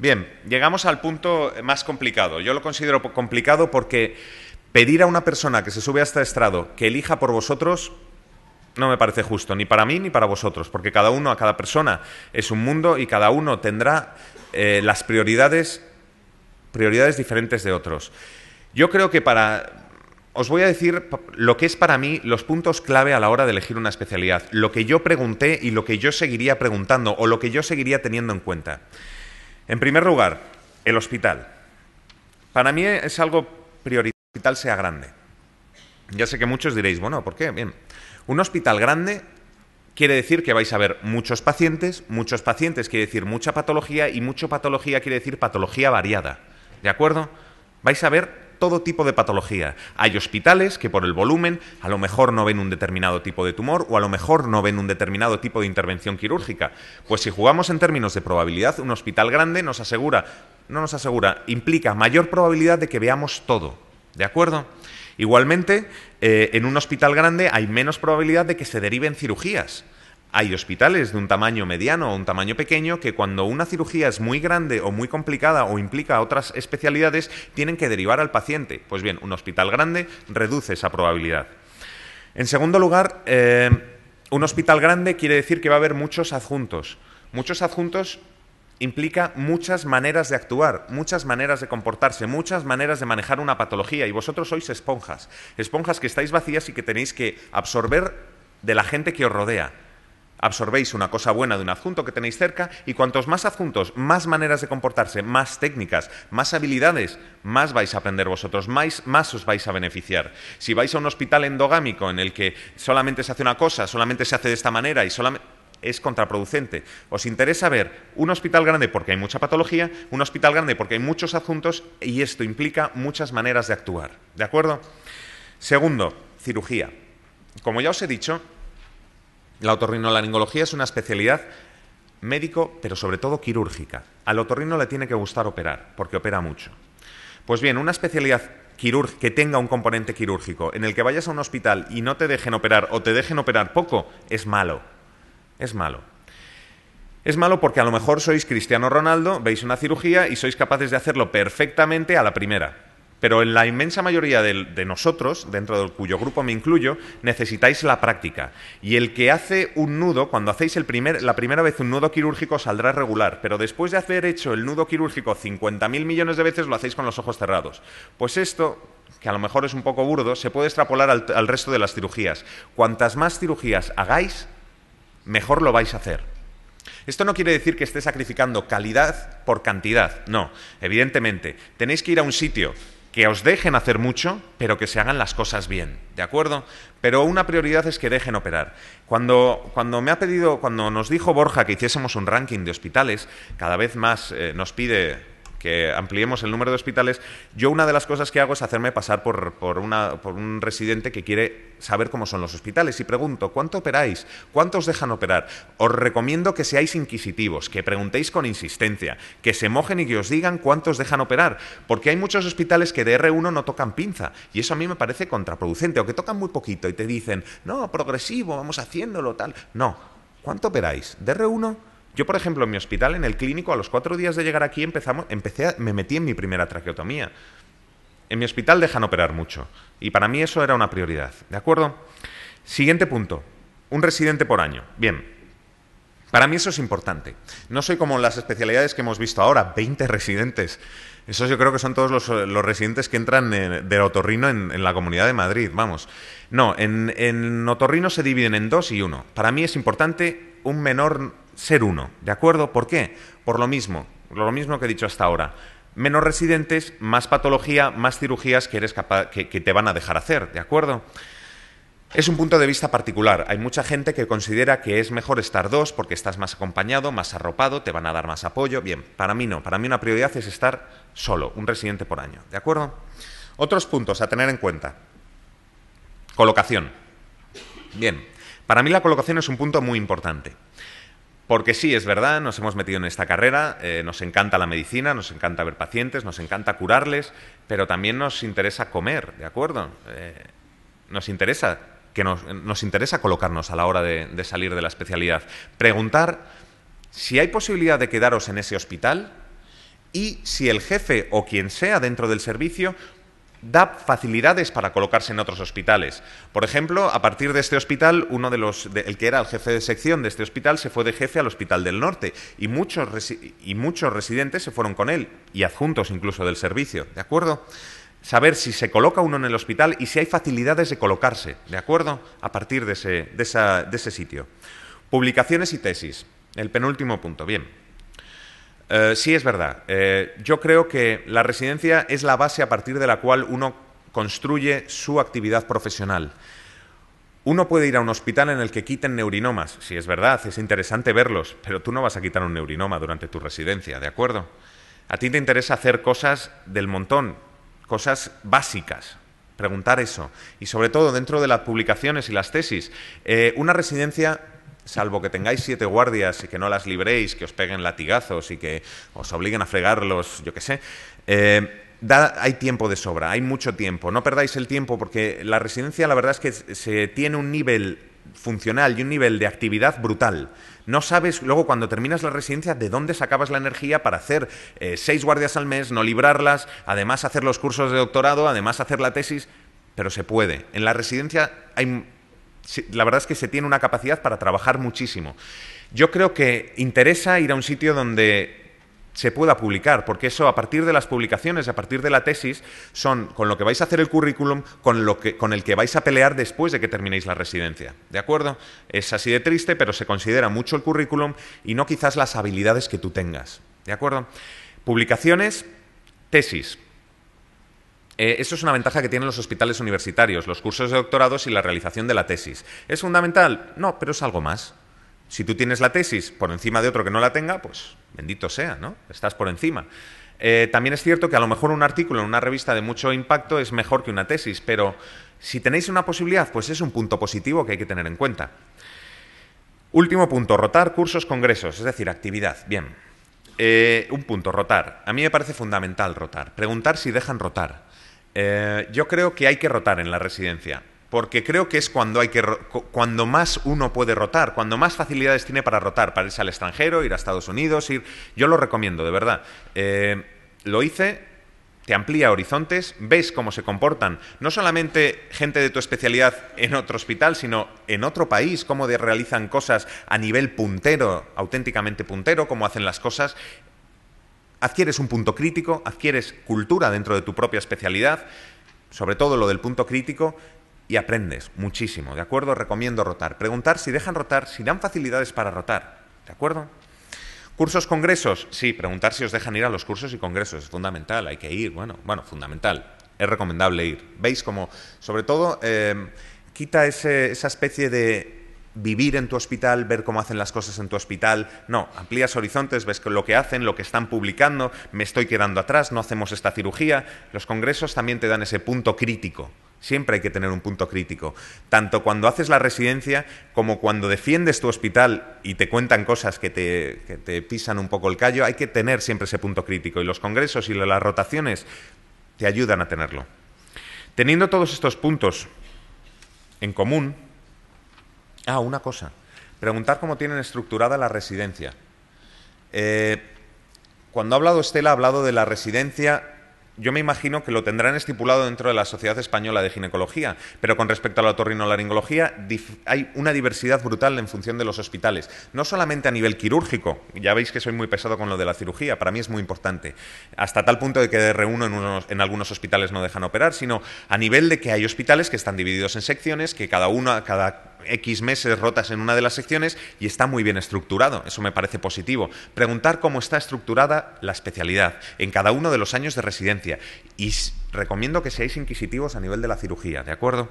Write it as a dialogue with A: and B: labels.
A: Bien, llegamos al punto más complicado. Yo lo considero complicado porque pedir a una persona que se sube a este estrado que elija por vosotros no me parece justo, ni para mí ni para vosotros, porque cada uno, a cada persona es un mundo y cada uno tendrá eh, las prioridades, prioridades diferentes de otros. Yo creo que para... Os voy a decir lo que es para mí los puntos clave a la hora de elegir una especialidad, lo que yo pregunté y lo que yo seguiría preguntando o lo que yo seguiría teniendo en cuenta. En primer lugar, el hospital. Para mí es algo prioritario que el hospital sea grande. Ya sé que muchos diréis, bueno, ¿por qué? Bien, un hospital grande quiere decir que vais a ver muchos pacientes, muchos pacientes quiere decir mucha patología y mucho patología quiere decir patología variada. ¿De acuerdo? Vais a ver todo tipo de patología. Hay hospitales que por el volumen a lo mejor no ven un determinado tipo de tumor o a lo mejor no ven un determinado tipo de intervención quirúrgica. Pues si jugamos en términos de probabilidad, un hospital grande nos asegura, no nos asegura, implica mayor probabilidad de que veamos todo. ¿De acuerdo? Igualmente, eh, en un hospital grande hay menos probabilidad de que se deriven cirugías. Hay hospitales de un tamaño mediano o un tamaño pequeño que cuando una cirugía es muy grande o muy complicada o implica otras especialidades, tienen que derivar al paciente. Pues bien, un hospital grande reduce esa probabilidad. En segundo lugar, eh, un hospital grande quiere decir que va a haber muchos adjuntos. Muchos adjuntos implica muchas maneras de actuar, muchas maneras de comportarse, muchas maneras de manejar una patología. Y vosotros sois esponjas, esponjas que estáis vacías y que tenéis que absorber de la gente que os rodea absorbéis una cosa buena de un adjunto que tenéis cerca y cuantos más adjuntos, más maneras de comportarse, más técnicas, más habilidades, más vais a aprender vosotros, más, os vais a beneficiar. Si vais a un hospital endogámico en el que solamente se hace una cosa, solamente se hace de esta manera y solamente es contraproducente. Os interesa ver un hospital grande porque hay mucha patología, un hospital grande porque hay muchos adjuntos y esto implica muchas maneras de actuar. ¿De acuerdo? Segundo, cirugía. Como ya os he dicho, la otorrinolaringología es una especialidad médico, pero sobre todo quirúrgica. Al otorrino le tiene que gustar operar, porque opera mucho. Pues bien, una especialidad que tenga un componente quirúrgico, en el que vayas a un hospital y no te dejen operar o te dejen operar poco, es malo. Es malo. Es malo porque a lo mejor sois Cristiano Ronaldo, veis una cirugía y sois capaces de hacerlo perfectamente a la primera. Pero en la inmensa mayoría de, nosotros, dentro del cuyo grupo me incluyo, necesitáis la práctica. Y el que hace un nudo, cuando hacéis la primera vez un nudo quirúrgico saldrá regular, pero después de haber hecho el nudo quirúrgico 50.000 millones de veces lo hacéis con los ojos cerrados. Pues esto que a lo mejor es un poco burdo, se puede extrapolar al, al resto de las cirugías. Cuantas más cirugías hagáis, mejor lo vais a hacer. Esto no quiere decir que esté sacrificando calidad por cantidad, no, evidentemente. Tenéis que ir a un sitio que os dejen hacer mucho, pero que se hagan las cosas bien, ¿de acuerdo? Pero una prioridad es que dejen operar. Cuando, cuando me ha pedido, cuando nos dijo Borja que hiciésemos un ranking de hospitales, cada vez más eh, nos pide que ampliemos el número de hospitales. Yo una de las cosas que hago es hacerme pasar por, un residente que quiere saber cómo son los hospitales y pregunto, ¿cuánto operáis? ¿Cuántos dejan operar? Os recomiendo que seáis inquisitivos, que preguntéis con insistencia, que se mojen y que os digan cuántos dejan operar, porque hay muchos hospitales que de R1 no tocan pinza y eso a mí me parece contraproducente, o que tocan muy poquito y te dicen, no, progresivo, vamos haciéndolo, tal. No, ¿cuánto operáis? ¿De R1? Yo, por ejemplo, en mi hospital, en el clínico, a los cuatro días de llegar aquí empezamos, empecé me metí en mi primera traqueotomía. En mi hospital dejan operar mucho y para mí eso era una prioridad. ¿De acuerdo? Siguiente punto. Un residente por año. Bien, para mí eso es importante. No soy como las especialidades que hemos visto ahora, 20 residentes. Esos yo creo que son todos los, residentes que entran eh, de, otorrino en, la Comunidad de Madrid, vamos. No, en, en otorrino se dividen en dos y uno. Para mí es importante un menor ser uno, ¿de acuerdo? ¿Por qué? Por lo mismo, lo mismo que he dicho hasta ahora. Menos residentes, más patología, más cirugías que, eres que, que te van a dejar hacer, ¿de acuerdo? Es un punto de vista particular. Hay mucha gente que considera que es mejor estar dos porque estás más acompañado, más arropado, te van a dar más apoyo. Bien, para mí no. Para mí una prioridad es estar solo, un residente por año. ¿De acuerdo? Otros puntos a tener en cuenta. Colocación. Bien, para mí la colocación es un punto muy importante. Porque sí, es verdad, nos hemos metido en esta carrera, eh, nos encanta la medicina, nos encanta ver pacientes, nos encanta curarles, pero también nos interesa comer, ¿de acuerdo? Eh, nos interesa que nos, interesa colocarnos a la hora de, de salir de la especialidad. Preguntar si hay posibilidad de quedaros en ese hospital y si el jefe o quien sea dentro del servicio da facilidades para colocarse en otros hospitales. Por ejemplo, a partir de este hospital, uno de los, el que era el jefe de sección de este hospital se fue de jefe al Hospital del Norte y muchos, y muchos residentes se fueron con él y adjuntos incluso del servicio, ¿de acuerdo? Saber si se coloca uno en el hospital y si hay facilidades de colocarse, ¿de acuerdo? A partir de ese, de ese sitio. Publicaciones y tesis, el penúltimo punto, bien. Eh, sí, es verdad. Eh, yo creo que la residencia es la base a partir de la cual uno construye su actividad profesional. Uno puede ir a un hospital en el que quiten neurinomas, si sí, es verdad, es interesante verlos, pero tú no vas a quitar un neurinoma durante tu residencia, ¿de acuerdo? A ti te interesa hacer cosas del montón, cosas básicas, preguntar eso. Y sobre todo dentro de las publicaciones y las tesis, eh, una residencia salvo que tengáis siete guardias y que no las libréis, que os peguen latigazos y que os obliguen a fregarlos, yo qué sé, eh, hay tiempo de sobra, hay mucho tiempo. No perdáis el tiempo porque la residencia la verdad es que se tiene un nivel funcional y un nivel de actividad brutal. No sabes luego cuando terminas la residencia de dónde sacabas la energía para hacer eh, seis guardias al mes, no librarlas, además hacer los cursos de doctorado, además hacer la tesis, pero se puede. En la residencia hay la verdad es que se tiene una capacidad para trabajar muchísimo. Yo creo que interesa ir a un sitio donde se pueda publicar, porque eso a partir de las publicaciones, a partir de la tesis, son con lo que vais a hacer el currículum, con, lo que, el que vais a pelear después de que terminéis la residencia. ¿De acuerdo? Es así de triste, pero se considera mucho el currículum y no quizás las habilidades que tú tengas. ¿De acuerdo? Publicaciones, tesis, eh, eso es una ventaja que tienen los hospitales universitarios, los cursos de doctorados y la realización de la tesis. ¿Es fundamental? No, pero es algo más. Si tú tienes la tesis por encima de otro que no la tenga, pues bendito sea, ¿no? Estás por encima. Eh, también es cierto que a lo mejor un artículo en una revista de mucho impacto es mejor que una tesis, pero si tenéis una posibilidad, pues es un punto positivo que hay que tener en cuenta. Último punto, rotar cursos, congresos, es decir, actividad. Bien. Eh, un punto, rotar. A mí me parece fundamental rotar. Preguntar si dejan rotar. Eh, yo creo que hay que rotar en la residencia, porque creo que es cuando, hay que cuando más uno puede rotar, cuando más facilidades tiene para rotar, para irse al extranjero, ir a Estados Unidos, ir... Yo lo recomiendo, de verdad. Eh, lo hice, te amplía horizontes, ves cómo se comportan, no solamente gente de tu especialidad en otro hospital, sino en otro país, cómo realizan cosas a nivel puntero, auténticamente puntero, cómo hacen las cosas adquieres un punto crítico, adquieres cultura dentro de tu propia especialidad, sobre todo lo del punto crítico, y aprendes muchísimo, ¿de acuerdo? Recomiendo rotar. Preguntar si dejan rotar, si dan facilidades para rotar, ¿de acuerdo? Cursos, congresos, sí, preguntar si os dejan ir a los cursos y congresos, es fundamental, hay que ir, bueno, bueno, fundamental, es recomendable ir. ¿Veis cómo, sobre todo, eh, quita esa especie de vivir en tu hospital, ver cómo hacen las cosas en tu hospital. No, amplías horizontes, ves lo que hacen, lo que están publicando, me estoy quedando atrás, no hacemos esta cirugía. Los congresos también te dan ese punto crítico. Siempre hay que tener un punto crítico, tanto cuando haces la residencia como cuando defiendes tu hospital y te cuentan cosas que te, pisan un poco el callo, hay que tener siempre ese punto crítico y los congresos y las rotaciones te ayudan a tenerlo. Teniendo todos estos puntos en común, Ah, una cosa. Preguntar cómo tienen estructurada la residencia. Eh, cuando ha hablado Estela, ha hablado de la residencia. Yo me imagino que lo tendrán estipulado dentro de la Sociedad Española de Ginecología, pero con respecto a la otorrinolaringología hay una diversidad brutal en función de los hospitales, no solamente a nivel quirúrgico, ya veis que soy muy pesado con lo de la cirugía, para mí es muy importante, hasta tal punto de que de reúno en, en algunos hospitales no dejan operar, sino a nivel de que hay hospitales que están divididos en secciones, que cada, uno, cada X meses rotas en una de las secciones y está muy bien estructurado. Eso me parece positivo. Preguntar cómo está estructurada la especialidad en cada uno de los años de residencia. Y recomiendo que seáis inquisitivos a nivel de la cirugía, ¿de acuerdo?